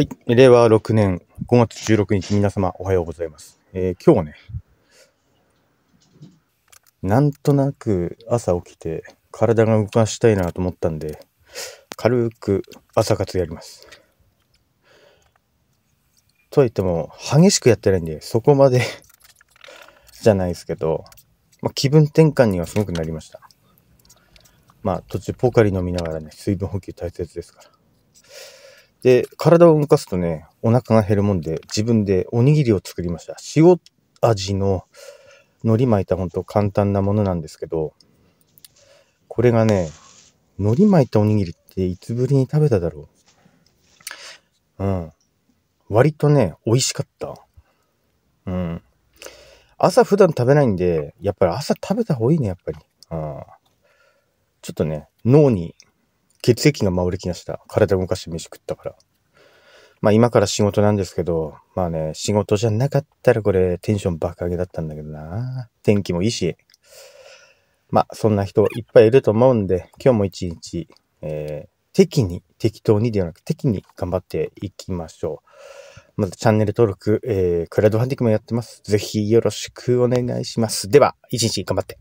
はい。令和6年5月16日、皆様おはようございます。えー、今日はね、なんとなく朝起きて体が動かしたいなと思ったんで、軽く朝活やります。とはいっても、激しくやってないんで、そこまで じゃないですけど、まあ、気分転換にはすごくなりました。まあ、途中ポカリ飲みながらね、水分補給大切ですから。で、体を動かすとね、お腹が減るもんで、自分でおにぎりを作りました。塩味の海苔巻いたほんと簡単なものなんですけど、これがね、海苔巻いたおにぎりっていつぶりに食べただろう。うん。割とね、美味しかった。うん。朝普段食べないんで、やっぱり朝食べた方がいいね、やっぱり。うん。ちょっとね、脳に血液が回る気がした。体動かして飯食ったから。まあ今から仕事なんですけど、まあね、仕事じゃなかったらこれテンション爆上げだったんだけどな。天気もいいし。まあそんな人いっぱいいると思うんで、今日も一日、えー、適に、適当にではなく適に頑張っていきましょう。まずチャンネル登録、えー、クラウドファンディングもやってます。ぜひよろしくお願いします。では、一日頑張って。